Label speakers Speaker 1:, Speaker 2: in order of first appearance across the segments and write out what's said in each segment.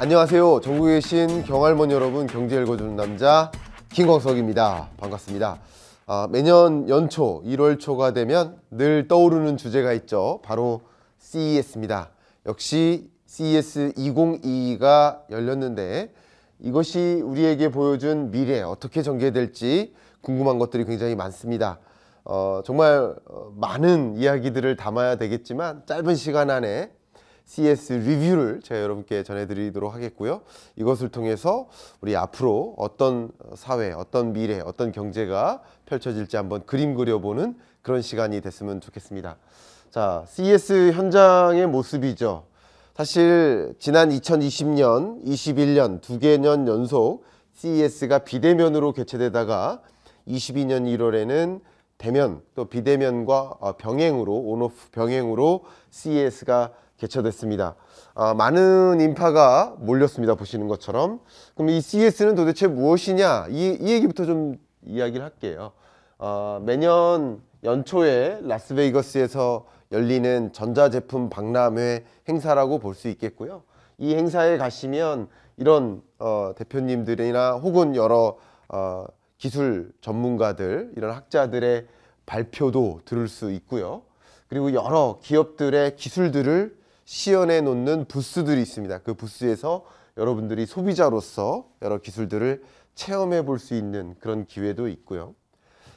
Speaker 1: 안녕하세요. 전국에 계신 경할머니 여러분 경제 읽어주는 남자 김광석입니다. 반갑습니다. 아, 매년 연초 1월 초가 되면 늘 떠오르는 주제가 있죠. 바로 CES입니다. 역시 CES 2022가 열렸는데 이것이 우리에게 보여준 미래 어떻게 전개될지 궁금한 것들이 굉장히 많습니다. 어, 정말 어, 많은 이야기들을 담아야 되겠지만 짧은 시간 안에 CS 리뷰를 제가 여러분께 전해드리도록 하겠고요. 이것을 통해서 우리 앞으로 어떤 사회, 어떤 미래, 어떤 경제가 펼쳐질지 한번 그림 그려보는 그런 시간이 됐으면 좋겠습니다. 자, CS 현장의 모습이죠. 사실 지난 2020년, 21년 두 개년 연속 CES가 비대면으로 개최되다가 22년 1월에는 대면 또 비대면과 병행으로 온오프 병행으로 CES가 개최됐습니다. 아, 많은 인파가 몰렸습니다. 보시는 것처럼. 그럼 이 CES는 도대체 무엇이냐? 이, 이 얘기부터 좀 이야기를 할게요. 아, 매년 연초에 라스베이거스에서 열리는 전자제품 박람회 행사라고 볼 수 있겠고요. 이 행사에 가시면 이런 어, 대표님들이나 혹은 여러 어, 기술 전문가들, 이런 학자들의 발표도 들을 수 있고요. 그리고 여러 기업들의 기술들을 시연해 놓는 부스들이 있습니다. 그 부스에서 여러분들이 소비자로서 여러 기술들을 체험해 볼 수 있는 그런 기회도 있고요.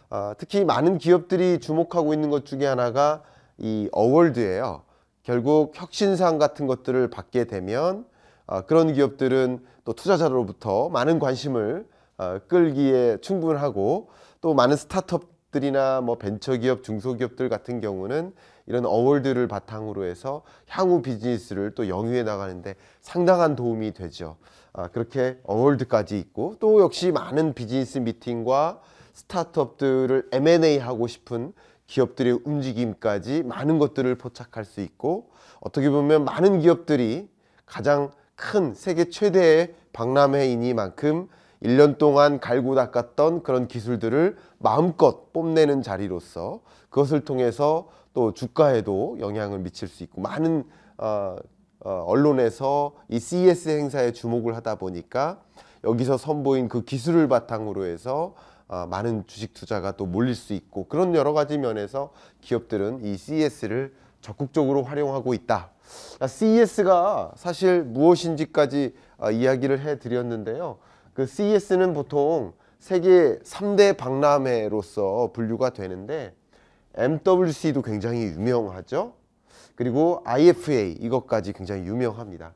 Speaker 1: 아, 특히 많은 기업들이 주목하고 있는 것 중에 하나가 이 어월드예요. 결국 혁신상 같은 것들을 받게 되면 아, 그런 기업들은 또 투자자로부터 많은 관심을 아, 끌기에 충분하고 또 많은 스타트업들이나 뭐 벤처기업, 중소기업들 같은 경우는 이런 어월들을 바탕으로 해서 향후 비즈니스를 또 영위해 나가는데 상당한 도움이 되죠. 아, 그렇게 어월드까지 있고 또 역시 많은 비즈니스 미팅과 스타트업들을 M&A 하고 싶은 기업들의 움직임까지 많은 것들을 포착할 수 있고 어떻게 보면 많은 기업들이 가장 큰 세계 최대의 박람회이니만큼 1년 동안 갈고 닦았던 그런 기술들을 마음껏 뽐내는 자리로서 그것을 통해서 또 주가에도 영향을 미칠 수 있고 많은 어, 어, 언론에서 이 CES 행사에 주목을 하다 보니까 여기서 선보인 그 기술을 바탕으로 해서 어, 많은 주식 투자가 또 몰릴 수 있고 그런 여러 가지 면에서 기업들은 이 CES를 적극적으로 활용하고 있다. CES가 사실 무엇인지까지 어, 이야기를 해드렸는데요. 그 CES는 보통 세계 삼대 박람회로서 분류가 되는데 MWC도 굉장히 유명하죠. 그리고 IFA 이것까지 굉장히 유명합니다.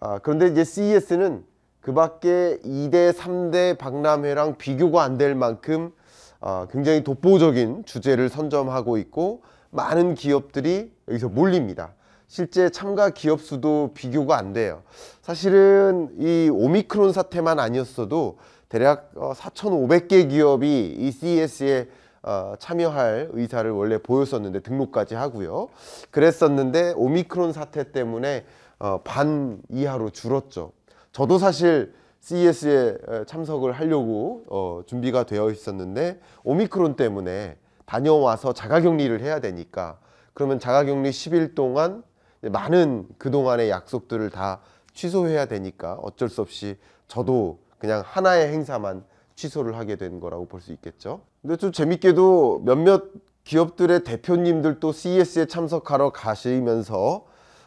Speaker 1: 아, 그런데 이제 CES는 그 밖에 2대, 3대 박람회랑 비교가 안 될 만큼 아, 굉장히 독보적인 주제를 선점하고 있고 많은 기업들이 여기서 몰립니다. 실제 참가 기업 수도 비교가 안 돼요. 사실은 이 오미크론 사태만 아니었어도 대략 4,500개 어, 기업이 이 CES에 어, 참여할 의사를 원래 보였었는데 등록까지 하고요. 그랬었는데 오미크론 사태 때문에 어, 반 이하로 줄었죠. 저도 사실 CES에 어, 참석을 하려고 준비가 되어 있었는데 오미크론 때문에 다녀와서 자가격리를 해야 되니까 그러면 자가격리 10일 동안 많은 그동안의 약속들을 다 취소해야 되니까 어쩔 수 없이 저도 그냥 하나의 행사만 취소를 하게 된 거라고 볼 수 있겠죠. 근데 좀 재밌게도 몇몇 기업들의 대표님들도 CES에 참석하러 가시면서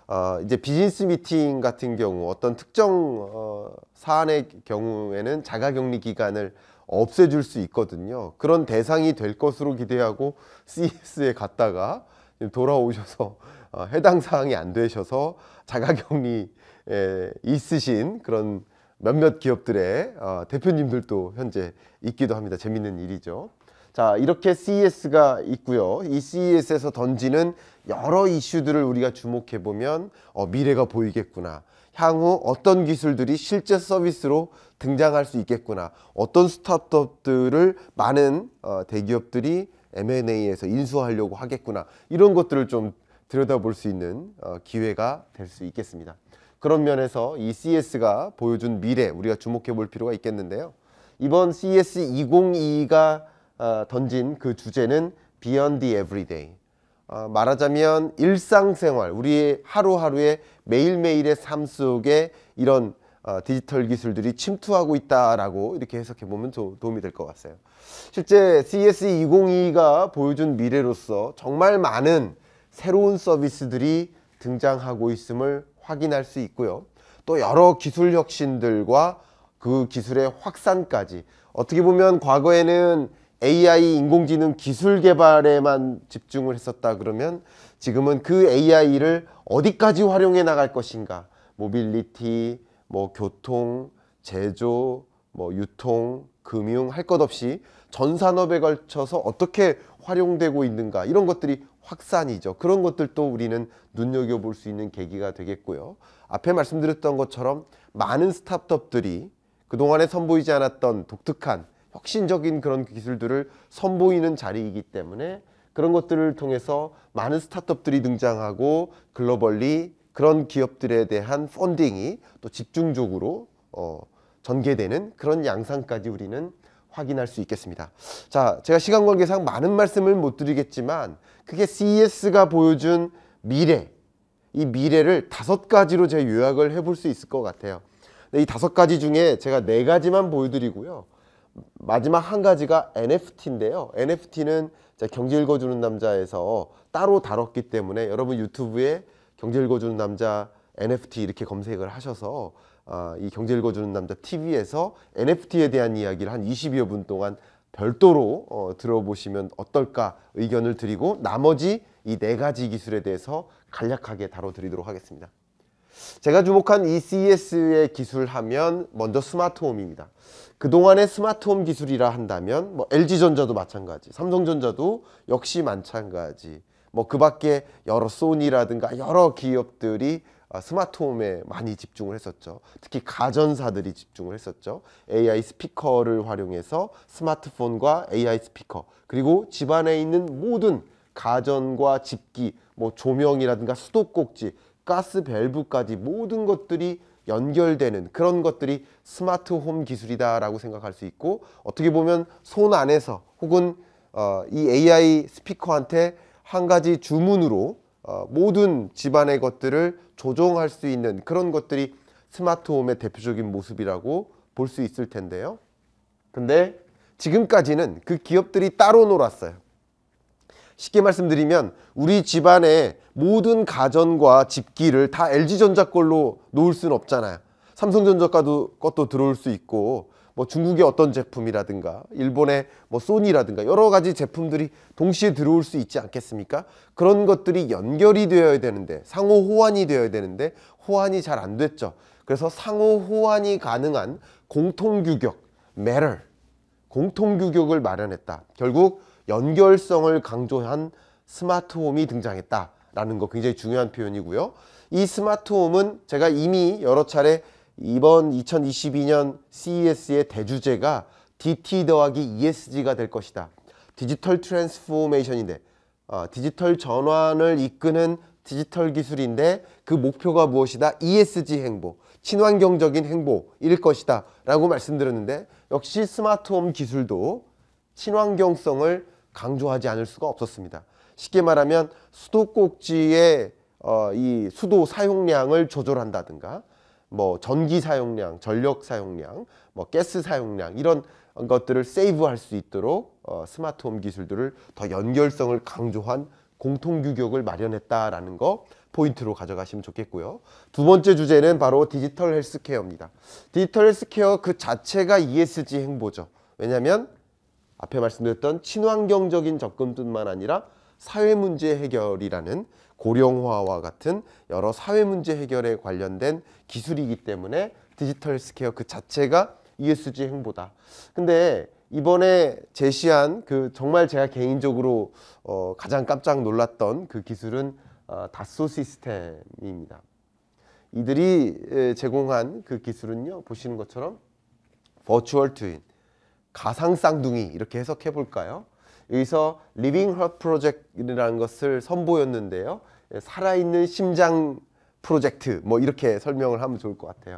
Speaker 1: 어, 이제 비즈니스 미팅 같은 경우 어떤 특정 어, 사안의 경우에는 자가격리 기간을 없애줄 수 있거든요. 그런 대상이 될 것으로 기대하고 CES에 갔다가 돌아오셔서 어, 해당 사항이 안 되셔서 자가격리 에 있으신 그런 몇몇 기업들의 어, 대표님들도 현재 있기도 합니다. 재밌는 일이죠. 자 이렇게 CES가 있고요. 이 CES에서 던지는 여러 이슈들을 우리가 주목해보면 어, 미래가 보이겠구나. 향후 어떤 기술들이 실제 서비스로 등장할 수 있겠구나. 어떤 스타트업들을 많은 어, 대기업들이 M&A에서 인수하려고 하겠구나. 이런 것들을 좀 들여다볼 수 있는 어, 기회가 될 수 있겠습니다. 그런 면에서 이 CES가 보여준 미래 우리가 주목해 볼 필요가 있겠는데요. 이번 CES 2022가 어, 던진 그 주제는 Beyond the Everyday. 어, 말하자면 일상생활, 우리의 하루하루의 매일매일의 삶 속에 이런 어, 디지털 기술들이 침투하고 있다라고 이렇게 해석해 보면 도움이 될 것 같아요. 실제 CES 2022가 보여준 미래로서 정말 많은 새로운 서비스들이 등장하고 있음을 확인할 수 있고요. 또 여러 기술 혁신들과 그 기술의 확산까지 어떻게 보면 과거에는 AI 인공지능 기술 개발에만 집중을 했었다 그러면 지금은 그 AI를 어디까지 활용해 나갈 것인가 모빌리티, 뭐 교통, 제조, 뭐 유통, 금융 할 것 없이 전 산업에 걸쳐서 어떻게 활용되고 있는가 이런 것들이 확산이죠. 그런 것들도 우리는 눈여겨볼 수 있는 계기가 되겠고요. 앞에 말씀드렸던 것처럼 많은 스타트업들이 그동안에 선보이지 않았던 독특한 혁신적인 그런 기술들을 선보이는 자리이기 때문에 그런 것들을 통해서 많은 스타트업들이 등장하고 글로벌리 그런 기업들에 대한 펀딩이 또 집중적으로 어, 전개되는 그런 양상까지 우리는 확인할 수 있겠습니다. 자, 제가 시간 관계상 많은 말씀을 못 드리겠지만 그게 CES가 보여준 미래 이 미래를 다섯 가지로 제가 요약을 해볼 수 있을 것 같아요. 이 다섯 가지 중에 제가 네 가지만 보여드리고요. 마지막 한 가지가 NFT인데요. NFT는 경제 읽어주는 남자에서 따로 다뤘기 때문에 여러분 유튜브에 경제 읽어주는 남자 NFT 이렇게 검색을 하셔서 아, 이 경제 읽어주는 남자 TV에서 NFT에 대한 이야기를 한 20여 분 동안 별도로 어, 들어보시면 어떨까 의견을 드리고 나머지 이 네 가지 기술에 대해서 간략하게 다뤄드리도록 하겠습니다. 제가 주목한 ECS의 기술 하면 먼저 스마트홈입니다. 그동안의 스마트홈 기술이라 한다면 뭐 LG전자도 마찬가지, 삼성전자도 역시 마찬가지, 뭐 그 밖에 여러 소니라든가 여러 기업들이 아, 스마트홈에 많이 집중을 했었죠. 특히 가전사들이 집중을 했었죠. AI 스피커를 활용해서 스마트폰과 AI 스피커 그리고 집안에 있는 모든 가전과 집기, 뭐 조명이라든가 수도꼭지, 가스 밸브까지 모든 것들이 연결되는 그런 것들이 스마트홈 기술이다라고 생각할 수 있고 어떻게 보면 손 안에서 혹은 어, 이 AI 스피커한테 한 가지 주문으로 어, 모든 집안의 것들을 조종할 수 있는 그런 것들이 스마트홈의 대표적인 모습이라고 볼 수 있을 텐데요. 근데 지금까지는 그 기업들이 따로 놀았어요. 쉽게 말씀드리면 우리 집안의 모든 가전과 집기를 다 LG전자 걸로 놓을 수는 없잖아요. 삼성전자 것도 들어올 수 있고 뭐 중국의 어떤 제품이라든가 일본의 뭐 소니라든가 여러 가지 제품들이 동시에 들어올 수 있지 않겠습니까? 그런 것들이 연결이 되어야 되는데 상호 호환이 되어야 되는데 호환이 잘 안 됐죠. 그래서 상호 호환이 가능한 공통 규격 (matter) 공통 규격을 마련했다. 결국 연결성을 강조한 스마트홈이 등장했다라는 거 굉장히 중요한 표현이고요. 이 스마트홈은 제가 이미 여러 차례 이번 2022년 CES의 대주제가 DT 더하기 ESG가 될 것이다. 디지털 트랜스포메이션인데 어, 디지털 전환을 이끄는 디지털 기술인데 그 목표가 무엇이다? ESG 행보, 친환경적인 행보일 것이다 라고 말씀드렸는데 역시 스마트홈 기술도 친환경성을 강조하지 않을 수가 없었습니다. 쉽게 말하면 수도꼭지의 어, 이 수도 사용량을 조절한다든가 뭐 전기 사용량, 전력 사용량, 뭐 가스 사용량 이런 것들을 세이브할 수 있도록 어, 스마트홈 기술들을 더 연결성을 강조한 공통 규격을 마련했다라는 거 포인트로 가져가시면 좋겠고요. 두 번째 주제는 바로 디지털 헬스케어입니다. 디지털 헬스케어 그 자체가 ESG 행보죠. 왜냐하면 앞에 말씀드렸던 친환경적인 접근뿐만 아니라 사회 문제 해결이라는 고령화와 같은 여러 사회 문제 해결에 관련된 기술이기 때문에 디지털 스퀘어 그 자체가 ESG 행보다. 근데 이번에 제시한 그 정말 제가 개인적으로 어 가장 깜짝 놀랐던 그 기술은 어 다소 시스템입니다. 이들이 제공한 그 기술은요 보시는 것처럼 버추얼 트윈 가상 쌍둥이 이렇게 해석해 볼까요? 여기서 리빙 헐 프로젝트라는 것을 선보였는데요. 예, 살아있는 심장 프로젝트 뭐 이렇게 설명을 하면 좋을 것 같아요.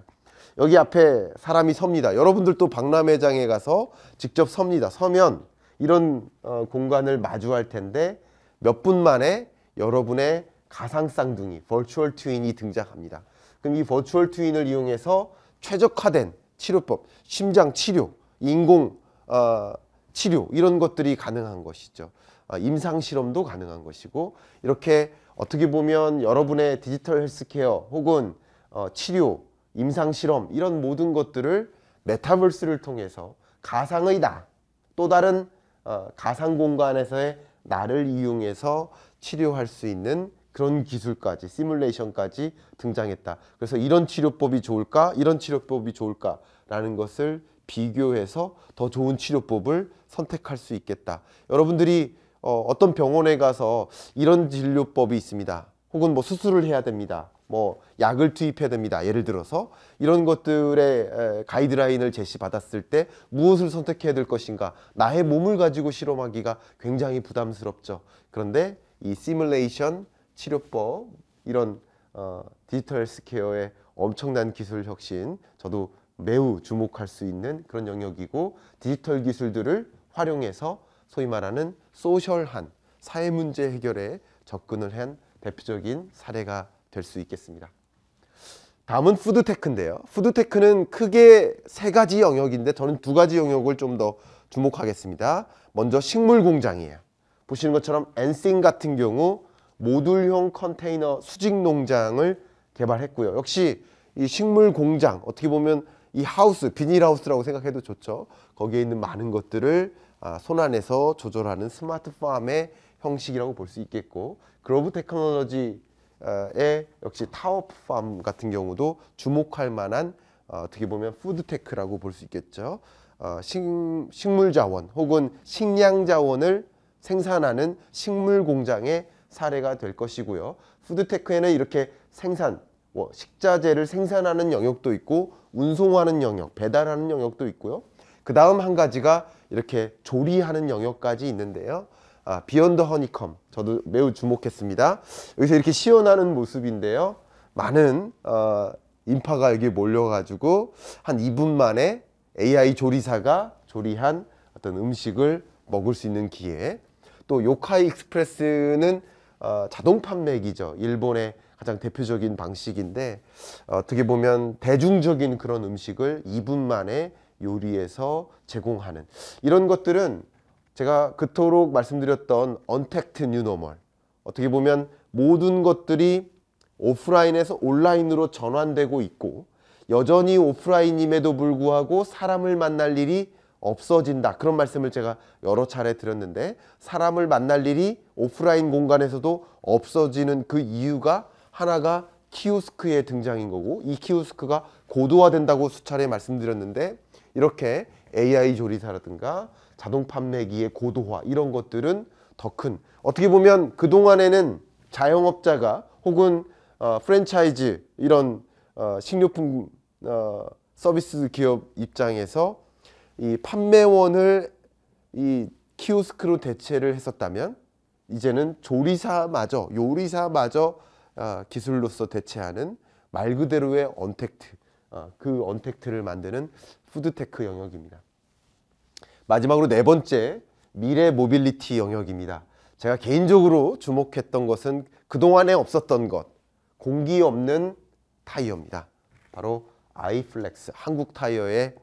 Speaker 1: 여기 앞에 사람이 섭니다. 여러분들도 박람회장에 가서 직접 섭니다. 서면 이런 어, 공간을 마주할 텐데 몇 분 만에 여러분의 가상 쌍둥이 Virtual t w i n 이 등장합니다. 그럼 이 Virtual t w i n 을 이용해서 최적화된 치료법, 심장 치료, 인공 어, 치료 이런 것들이 가능한 것이죠. 아, 임상 실험도 가능한 것이고 이렇게 어떻게 보면 여러분의 디지털 헬스케어 혹은 어, 치료, 임상 실험 이런 모든 것들을 메타버스를 통해서 가상의 나, 또 다른 어, 가상 공간에서의 나를 이용해서 치료할 수 있는 그런 기술까지 시뮬레이션까지 등장했다. 그래서 이런 치료법이 좋을까? 이런 치료법이 좋을까라는 것을 비교해서 더 좋은 치료법을 선택할 수 있겠다. 여러분들이 어, 떤 병원에 가서 이런 진료법이 있습니다. 혹은 뭐 수술을 해야 됩니다. 뭐 약을 투입해야 됩니다. 예를 들어서 이런 것들의 가이드라인을 제시받았을 때 무엇을 선택해야 될 것인가 나의 몸을 가지고 실험하기가 굉장히 부담스럽죠. 그런데 이 시뮬레이션 치료법 이런 어, 디지털 스퀘어의 엄청난 기술 혁신 저도 매우 주목할 수 있는 그런 영역이고 디지털 기술들을 활용해서 소위 말하는 소셜한 사회 문제 해결에 접근을 한 대표적인 사례가 될 수 있겠습니다. 다음은 푸드테크인데요. 푸드테크는 크게 세 가지 영역인데 저는 두 가지 영역을 좀 더 주목하겠습니다. 먼저 식물 공장이에요. 보시는 것처럼 엔싱 같은 경우 모듈형 컨테이너 수직 농장을 개발했고요. 역시 이 식물 공장 어떻게 보면 이 하우스 비닐하우스라고 생각해도 좋죠. 거기에 있는 많은 것들을 아, 손안에서 조절하는 스마트 팜의 형식이라고 볼 수 있겠고 그로브 테크놀로지의 역시 타워 팜 같은 경우도 주목할 만한 어, 어떻게 보면 푸드테크라고 볼 수 있겠죠. 어, 식물 자원 혹은 식량 자원을 생산하는 식물 공장의 사례가 될 것이고요. 푸드테크에는 이렇게 생산, 뭐 식자재를 생산하는 영역도 있고 운송하는 영역, 배달하는 영역도 있고요. 그 다음 한 가지가 이렇게 조리하는 영역까지 있는데요. 아, 비욘드 허니컴 저도 매우 주목했습니다. 여기서 이렇게 시원하는 모습인데요. 많은 어, 인파가 여기 몰려가지고 한 2분 만에 AI 조리사가 조리한 어떤 음식을 먹을 수 있는 기회 또 요카이 익스프레스는 어, 자동 판매기죠. 일본의 가장 대표적인 방식인데 어, 어떻게 보면 대중적인 그런 음식을 2분 만에 요리해서 제공하는 이런 것들은 제가 그토록 말씀드렸던 언택트 뉴노멀 어떻게 보면 모든 것들이 오프라인에서 온라인으로 전환되고 있고 여전히 오프라인임에도 불구하고 사람을 만날 일이 없어진다 그런 말씀을 제가 여러 차례 드렸는데 사람을 만날 일이 오프라인 공간에서도 없어지는 그 이유가 하나가 키오스크의 등장인 거고 이 키오스크가 고도화된다고 수차례 말씀드렸는데 이렇게 AI 조리사라든가 자동 판매기의 고도화 이런 것들은 더 큰 어떻게 보면 그동안에는 자영업자가 혹은 어, 프랜차이즈 이런 어, 식료품 어, 서비스 기업 입장에서 이 판매원을 이 키오스크로 대체를 했었다면 이제는 조리사마저 요리사마저 어, 기술로서 대체하는 말 그대로의 언택트 어, 그 언택트를 만드는 푸드테크 영역입니다. 마지막으로 네 번째 미래 모빌리티 영역입니다. 제가 개인적으로 주목했던 것은 그동안에 없었던 것 공기 없는 타이어입니다. 바로 아이플렉스 한국 타이어의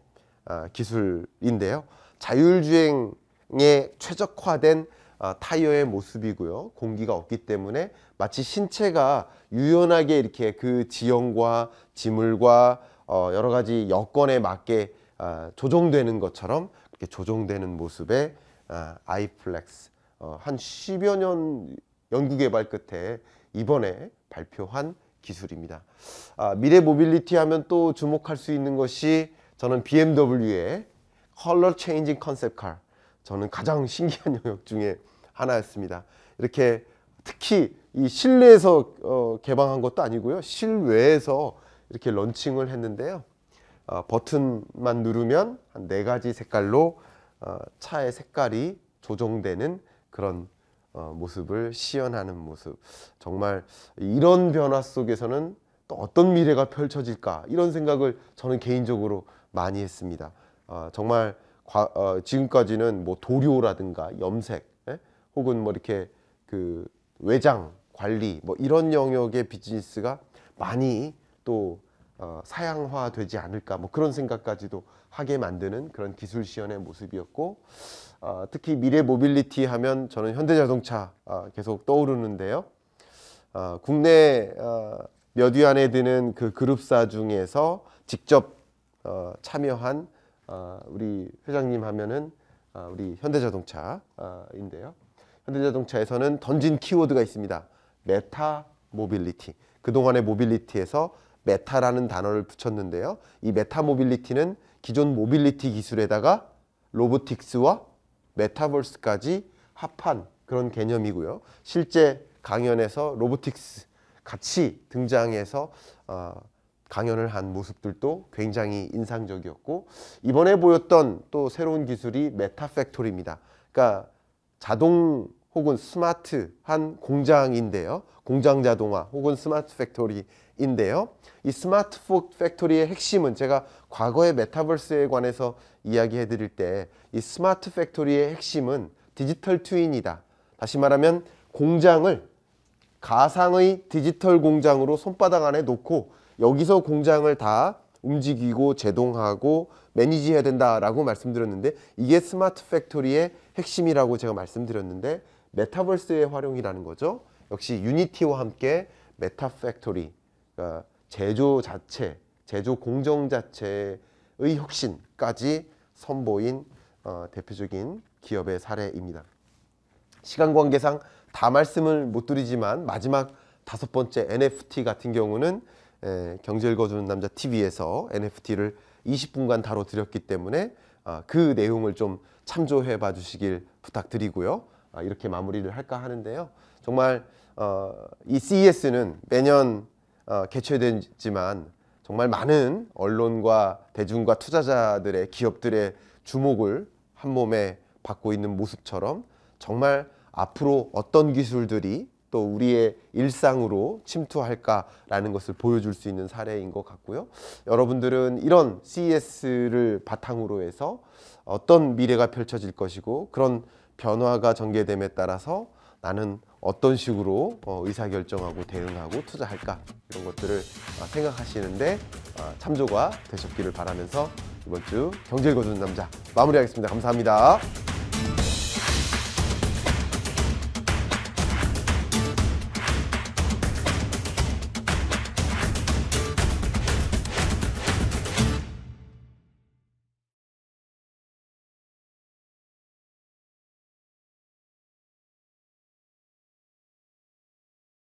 Speaker 1: 어, 기술인데요. 자율주행에 최적화된 아, 타이어의 모습이고요. 공기가 없기 때문에 마치 신체가 유연하게 이렇게 그 지형과 지물과 어, 여러 가지 여건에 맞게 아, 조정되는 것처럼 이렇게 조정되는 모습의 아, 아이플렉스 어, 한 10여 년 연구 개발 끝에 이번에 발표한 기술입니다. 미래 모빌리티 하면 또 주목할 수 있는 것이 저는 BMW의 컬러 체인징 컨셉 칼 저는 가장 신기한 영역 중에 하나였습니다. 이렇게 특히 이 실내에서 어, 개방한 것도 아니고요. 실외에서 이렇게 런칭을 했는데요. 어, 버튼만 누르면 한 네 가지 색깔로 어, 차의 색깔이 조정되는 그런 어, 모습을 시연하는 모습. 정말 이런 변화 속에서는 또 어떤 미래가 펼쳐질까 이런 생각을 저는 개인적으로 많이 했습니다. 어, 정말 과, 어, 지금까지는 뭐 도료라든가 염색 혹은 뭐 이렇게 그 외장 관리 뭐 이런 영역의 비즈니스가 많이 또 어, 사양화되지 않을까 뭐 그런 생각까지도 하게 만드는 그런 기술 시연의 모습이었고 어, 특히 미래 모빌리티 하면 저는 현대자동차 어, 계속 떠오르는데요. 어, 국내 어, 몇위 안에 드는 그 그룹사 중에서 직접 어, 참여한 어, 우리 회장님 하면은 어, 우리 현대자동차인데요. 현대자동차에서는 던진 키워드가 있습니다. 메타 모빌리티. 그동안의 모빌리티에서 메타라는 단어를 붙였는데요. 이 메타 모빌리티는 기존 모빌리티 기술에다가 로보틱스와 메타버스까지 합한 그런 개념이고요. 실제 강연에서 로보틱스 같이 등장해서 어, 강연을 한 모습들도 굉장히 인상적이었고 이번에 보였던 또 새로운 기술이 메타 팩토리입니다. 그러니까 자동 혹은 스마트한 공장인데요. 공장 자동화 혹은 스마트 팩토리인데요. 이 스마트 팩토리의 핵심은 제가 과거의 메타버스에 관해서 이야기해 드릴 때 이 스마트 팩토리의 핵심은 디지털 트윈이다. 다시 말하면 공장을 가상의 디지털 공장으로 손바닥 안에 놓고 여기서 공장을 다 움직이고 제동하고 매니지해야 된다라고 말씀드렸는데 이게 스마트 팩토리의 핵심이라고 제가 말씀드렸는데 메타버스의 활용이라는 거죠. 역시 유니티와 함께 메타 팩토리, 그러니까 제조 자체, 제조 공정 자체의 혁신까지 선보인 어, 대표적인 기업의 사례입니다. 시간 관계상 다 말씀을 못 드리지만 마지막 다섯 번째 NFT 같은 경우는 에, 경제 읽어주는 남자 TV에서 NFT를 20분간 다뤄드렸기 때문에 아, 그 내용을 좀 참조해 봐 주시길 부탁드리고요. 아, 이렇게 마무리를 할까 하는데요. 정말 어, 이 CES는 매년 어, 개최되지만 정말 많은 언론과 대중과 투자자들의 기업들의 주목을 한 몸에 받고 있는 모습처럼 정말 앞으로 어떤 기술들이 또 우리의 일상으로 침투할까라는 것을 보여줄 수 있는 사례인 것 같고요. 여러분들은 이런 CES를 바탕으로 해서 어떤 미래가 펼쳐질 것이고 그런 변화가 전개됨에 따라서 나는 어떤 식으로 어, 의사결정하고 대응하고 투자할까 이런 것들을 어, 생각하시는데 어, 참조가 되셨기를 바라면서 이번 주 경제 를거두는 남자 마무리하겠습니다. 감사합니다.